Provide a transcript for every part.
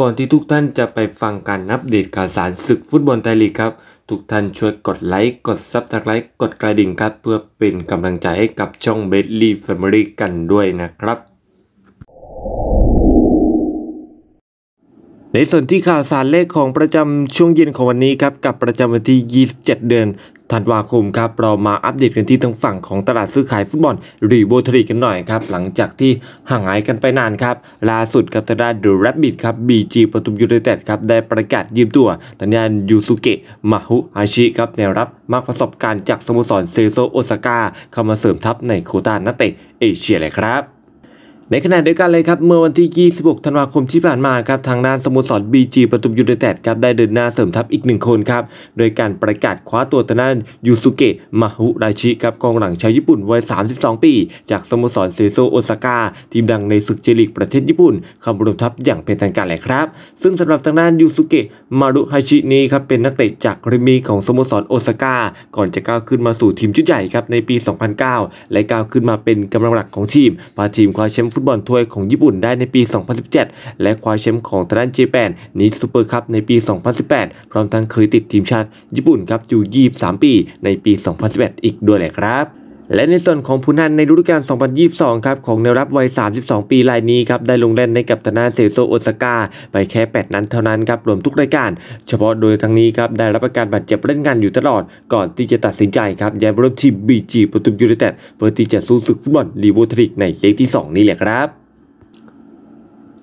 ก่อนที่ทุกท่านจะไปฟังการนับเดตข่าวสารศึกฟุตบอลไทยลีกครับ ทุกท่านช่วยกดไลค์ กดซับสไครต์กดกระดิ่งครับ เพื่อเป็นกำลังใจให้กับช่องเบลลี่แฟมิลี่กันด้วยนะครับในส่วนที่ข่าวสารเลขของประจำช่วงเย็นของวันนี้ครับกับประจำวันที่ 27 เดือนธันวาคมครับเรามาอัปเดตกันที่ทางฝั่งของตลาดซื้อขายฟุตบอลรีโบทรีกันหน่อยครับหลังจากที่ห่างหายกันไปนานครับล่าสุดกับลาด้าดูแรบบิทครับบีจีปทุมยูไนเต็ดครับได้ประกาศยืมตัวตันยานยูสุเกะมาฮุอาชิครับแนวรับมากประสบการณ์จากสโมสรเซโซโอซาก้าเข้ามาเสริมทัพในโคต้านักเตะเอเชียเลยครับในขณะเดียวกันเลยครับ เมื่อวันที่ 26 ธันวาคมที่ผ่านมาครับ ทางด้านสโมสรบีจีประตูยูเนเต็ดครับได้เดินหน้าเสริมทัพอีกหนึ่งคนครับ โดยการประกาศคว้าตัวทา้านยูสุเกะมาฮุไรชิครับกองหลังชาวญี่ปุ่นวัย 32 ปี จากสโมสรเซโซโอซาก้าทีมดังในศึกเจลิกประเทศญี่ปุ่นเข้ารวมทัพอย่างเป็นทางการเลยครับ ซึ่งสำหรับทางด้านยูสุเกะมารุไฮชินี้ครับเป็นนักเตะจากริมีของสโมสรโอซาก้าก่อนจะก้าวขึ้นมาสู่ทีมชุดใหญ่ครับในปี 2009 และก้าวขึ้นมาเป็นกำลังหลักของทีมพาทีมคว้าแชมป์บอลถ้วยของญี่ปุ่นได้ในปี 2017 และคว้าแชมป์ของทัานเจแปนในซูเปอร์คัพในปี 2018 พร้อมทั้งเคยติดทีมชาติญี่ปุ่นครับอยู่ 23 ปี ในปี 2011 อีกด้วยแหละครับและในส่วนของผู้นันในฤดูกาล 2022 ครับของแนวรับวัย 32 ปีรายนี้ครับได้ลงเล่นในกับธนาเซโซโอซาก้าไปแค่ 8 นั้นเท่านั้นครับ รวมทุกรายการ เฉพาะโดยทั้งนี้ครับได้รับการบาดเจ็บเล่นงานอยู่ตลอด ก่อนที่จะตัดสินใจครับย้ายไปร่วมทีมบีจีปตุมยูไนเต็ดเพื่อที่จะสู้ศึกฟุตบอลลีโวทริกในเลกที่2นี้แหละครับ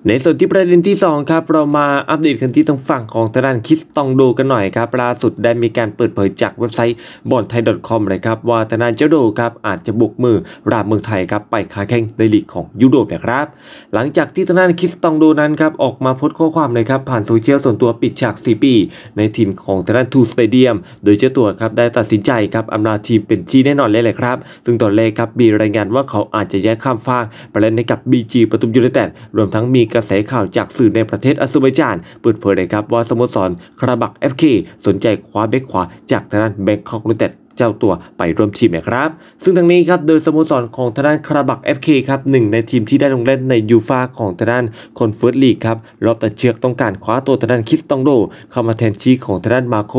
ในส่วนที่ประเด็นที่2ครับเรามาอัปเดตกันที่ทางฝั่งของทางด้านคิสตองโดกันหน่อยครับล่าสุด ได้มีการเปิดเผยจากเว็บไซต์บอลไทย .com เลยครับว่าทางด้านเจ้าโดครับอาจจะบุกมือ ราบเมืองไทยครับไปค้าแข่งในลีกของยุโรปนะครับ หลังจากที่ทางด้านคิสตองโดนั้นครับออกมาโพสต์ข้อความเลยครับผ่านโซเชียลส่วนตัวปิดฉาก 4 ปี ในทีมของทางด้านทูสเตเดียมโดยเจ้าตัวครับได้ตัดสินใจครับอำลาทีมเป็นที่แน่นอนเลยแหละครับ ซึ่งตอนแรกครับมีรายงานว่าเขาอาจจะย้ายข้ามฟากไปเล่นในกับบีจีประตยูไนเต็ดรวมทั้งมีกระแสข่าวจากสื่อในประเทศอสเรบจานเปิดเผยนะครับว่าสโมสรคาราบักเอฟเคสนใจคว้าเบคขวาจากทางด้านแบงคอกยูไนเต็ดเจ้าตัวไปร่วมทีมนะครับ ซึ่งทั้งนี้ครับโดยสโมสรของทางด้านคาราบักเอฟเคครับหนึ่งในทีมที่ได้ลงเล่นในยูฟาของทางด้านคอนเฟิร์สลีกครับรอบตัดเชือกต้องการคว้าตัวทางด้านคิสตองโด เข้ามาแทนที่ของทางด้านมาโค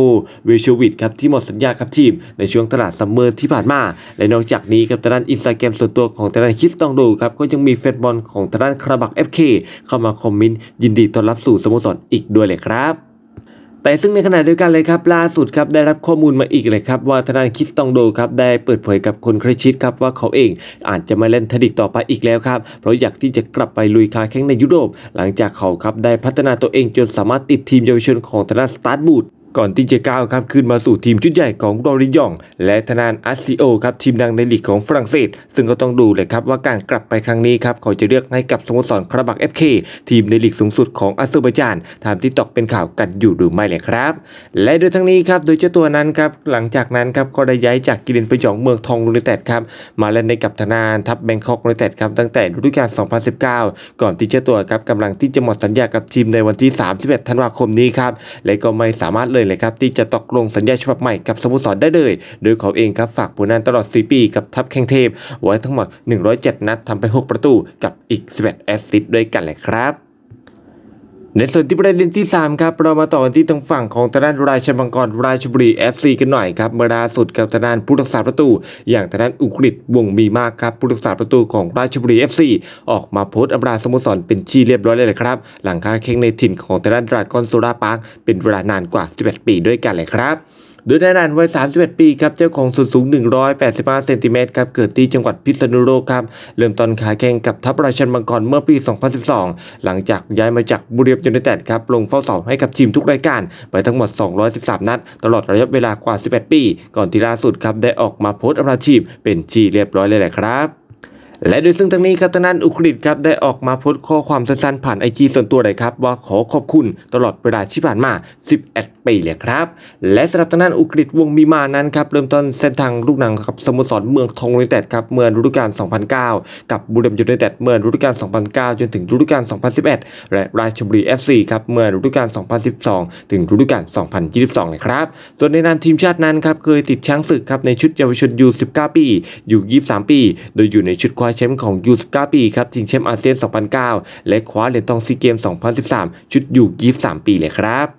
เวชวิดครับที่หมดสัญญากับทีมในช่วงตลาดซัมเมอร์ที่ผ่านมา และนอกจากนี้ครับทางด้านอินสตาแกรมส่วนตัวของทางด้านคิสตองโดครับก็ยังมีแฟนบอลของทางด้านคาราบักเอฟเคเข้ามาคอมเมนต์ยินดีต้อนรับสู่สโมสรอีกด้วยเลยครับแต่ซึ่งในขณะเดียวกันเลยครับล่าสุดครับได้รับข้อมูลมาอีกเลยครับว่าทนายคิสตองโดครับได้เปิดเผยกับคนใกล้ชิดครับว่าเขาเองอาจจะมาเล่นทนิกต่อไปอีกแล้วครับเพราะอยากที่จะกลับไปลุยคาแข่งในยุโรปหลังจากเขาครับได้พัฒนาตัวเองจนสามารถติดทีมเยาวชนของทนายสตาร์บูทก่อนที่จะก้าวครับขึ้นมาสู่ทีมชุดใหญ่ของโรริยอง และธนานอัสซิโอครับ ทีมดังในลีกของฝรั่งเศส ซึ่งก็ต้องดูเลยครับ ว่าการกลับไปครั้งนี้ครับเขาจะเลือกให้กับสโมสรคาราบักเอฟเคทีมในลีกสูงสุดของอาเซอร์ไบจานตามที่ตกเป็นข่าวกันอยู่หรือไม่เลยครับ และโดยทั้งนี้ครับ โดยเจ้าตัวนั้นครับหลังจากนั้นครับก็ได้ย้ายจากกิเลนไปจองเมืองทองลูนิเต็ดครับมาเล่นในกับธนานทัพแบงคอกลูนิเต็ดครับตั้งแต่ฤดูกาล2019 ก่อนที่เจ้าตัวครับกำลังที่จะหมดสัญญากับทีมในวันที่ 31ธันวาคมนี้ครับและก็ไม่สามารถเลเลยเลยครับที่จะตกลงสัญญาฉบับใหม่กับสโมสรได้เลย โดยเขาเองครับฝากผลงานตลอด4ปีกับทัพแข่งเทพ ไว้ทั้งหมด 107 นัดทำไป6ประตูกับอีก11แอสซิสต์ด้วยกันเลยครับในส่วนที่ประเด็นที่3ครับเรามาต่อกันที่ทางฝั่งของทางด้านราชบังกรราชบุรีเอฟซีกันหน่อยครับเมื่อล่าสุดกับทางด้านผู้รักษาประตู อย่างทางด้านอุกฤษวงมีมากครับผู้รักษาประตูของราชบุรีเอฟซีออกมาโพสต์อัปราสโมสรเป็นชี้เรียบร้อยเลยละครับหลังค้าแข่งในถิ่นของทางด้านดราก้อนโซลาปาร์คเป็นเวลานานกว่า11ปีด้วยกันเลยครับโดยนายนันวัย 31 ปี ครับ เจ้าของส่วนสูง 185เซนติเมตรครับ เกิดที่จังหวัดพิษณุโลกครับ เริ่มตอนขายแข่งกับทัพราชันบังกรเมื่อปี 2012 หลังจากย้ายมาจากบุรีรัมย์ยูไนเต็ดครับ ลงเฝ้าเสาให้กับทีมทุกรายการ ไปทั้งหมด 213 นัดตลอดระยะเวลากว่า 11 ปี ก่อนที่ล่าสุดครับได้ออกมาโพสต์อาชีพ เป็นที่เรียบร้อยเลยแหละครับและโดยซึ่งทั้งนี้ครับทานั้นอุกฤษครับได้ออกมาโพสต์ข้อความสั้นๆผ่านไอจีส่วนตัวเลยครับ ว่าขอขอบคุณตลอดเวลาที่ผ่านมา 11 ปีเลยครับ และสำหรับทานั้นอุกฤษวงมีมานั้นครับ เริ่มต้นเส้นทางลูกหนังกับสโมสรเมืองทองยูเนเต็ดครับเมื่อฤดูกาล 2009 กับบุรีรัมย์ยูไนเต็ดเมื่อฤดูกาล 2009 จนถึงฤดูกาล 2011 และราชบุรีเอฟซีครับเมื่อฤดูกาล 2012 ถึงฤดูกาล 2022 เลยครับ ส่วนในนามทีมชาตินั้นครับเคยติดช้างศึกครับในชุดเยาวชนยู19ปี อยู่ 23 ปี โดยอยู่ในชุดควาแชมป์ของยู19ปีครับชิงแชมป์อาเซียน 2009 และคว้าเหรียญทองซีเกม 2013 ชุดอยู่23ปีเลยครับ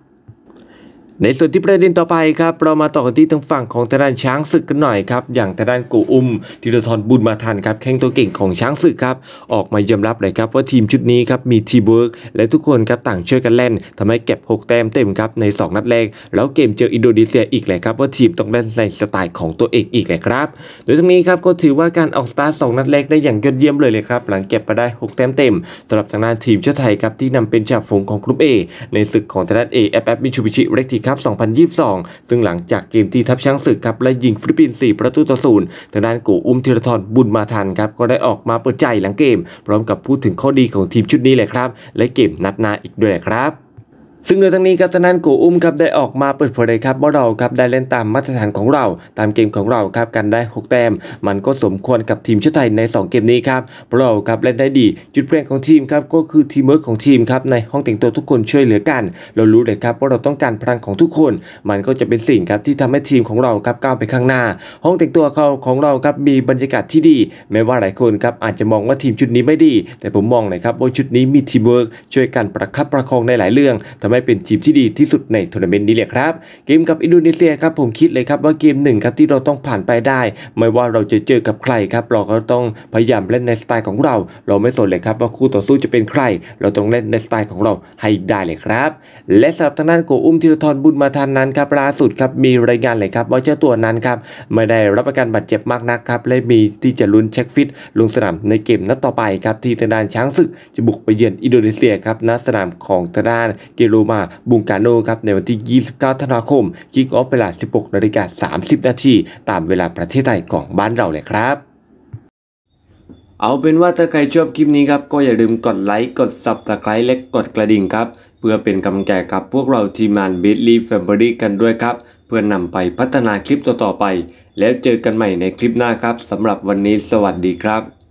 ในส่วนที่ประเด็นต่อไปครับเรามาต่อกันที่ทางฝั่งของทางด้านช้างศึกกันหน่อยครับอย่างทางด้านกูอุมธีรทรบุญมาทันครับแข่งตัวเก่งของช้างศึกครับออกมายอมรับเลยครับว่าทีมชุดนี้ครับมีทีมเวิร์กและทุกคนครับต่างช่วยกันเล่น ทำให้เก็บ 6 แต้มเต็มครับใน 2 นัดแรก แล้วเกมเจออินโดนีเซียอีกเลยครับว่าทีมต้องเล่นในสไตล์ของตัวเองอีกเลยครับ โดยทั้งนี้ครับก็ถือว่าการออกสตาร์ทสนัดแรกได้อย่างยอดเยี่ยมเลยเลยครับหลังเก็บมาได้ 6 แต้มเต็มสำหรับทางด้านทีมชาติไทยครับที่นำเป็นจ่าฝูงของกลุ่มอในศึกของทางด้านอฟเอฟมิชูบิชิเร็กทีครับับ2022 ซึ่งหลังจากเกมที่ทัพช้างศึกครับและยิงฟิลิปปินส์ 4 ประตูต่อศูนย์ทางด้านกูอุ้มธีรทรบุญมาทันครับ ก็ได้ออกมาเปิดใจหลังเกม พร้อมกับพูดถึงข้อดีของทีมชุดนี้เลยครับ และเกมนัดหน้าอีกด้วยครับซึ่งโดยทั้งนี้ครับทนานกูอุ้มครับได้ออกมาเปิดเผยครับว่าเราครับได้เล่นตามมาตรฐานของเรา ตามเกมของเราครับกันได้6แต้มมันก็สมควรกับทีมชาติไทยใน 2 เกมนี้ครับเพราะเราครับเล่นได้ดี จุดเปลี่ยนของทีมครับก็คือทีมเวิร์กของทีมครับในห้องแต่งตัวทุกคนช่วยเหลือกัน เรารู้เลยครับ ว่าเราต้องการพลังของทุกคน มันก็จะเป็นสิ่งครับที่ทำให้ทีมของเราครับก้าวไปข้างหน้า ห้องแต่งตัวเขาของเราครับมีบรรยากาศที่ดีแม้ว่าหลายคนครับอาจจะมองว่าทีมชุดนี้ไม่ดีแต่ผมมองเลยครับว่าชุดนี้มีทีมเวิร์กช่วยกันประคับประคองในหลายเรื่องทให้เป็นทีมที่ดีที่สุดในทัวร์นาเมนต์นี้เลยครับ เกมกับอินโดนีเซียครับผมคิดเลยครับว่าเกมหนึ่งครับที่เราต้องผ่านไปได้ ไม่ว่าเราจะเจอกับใครครับเราก็ต้องพยายามเล่นในสไตล์ของเรา เราไม่สนเลยครับ ว่าคู่ต่อสู้จะเป็นใคร เราต้องเล่นในสไตล์ของเราให้ได้เลยครับและสำหรับทางด้านโกอุ้มธีรทรบุญมาทันนั้นครับล่าสุดครับมีรายงานเลยครับ ว่าเจ้าตัวนั้นครับไม่ได้รับประกันบาดเจ็บมากนักครับและมีที่จะลุ้นเช็คฟิต ลงสนามในเกมนัดต่อไปครับที่ทางด้านช้างศึก จะบุกไปเยือนอินโดนีเซียครับณสนามของทางด้านเกโรมาบุงการโนครับในวันที่ 29ธันวาคม คิกออฟเวลา 16นาฬิกา30นาทีตามเวลาประเทศไทยของบ้านเราเลยครับ เอาเป็นว่าถ้าใครชอบคลิปนี้ครับก็อย่าลืมกดไลค์กดซับสไคร b e และกดกระดิ่งครับ เพื่อเป็นกำลังใจกับพวกเราทีมงาน b i t l y Family กันด้วยครับ เพื่อนำไปพัฒนาคลิปต่อๆไป แล้วเจอกันใหม่ในคลิปหน้าครับ สำหรับวันนี้สวัสดีครับ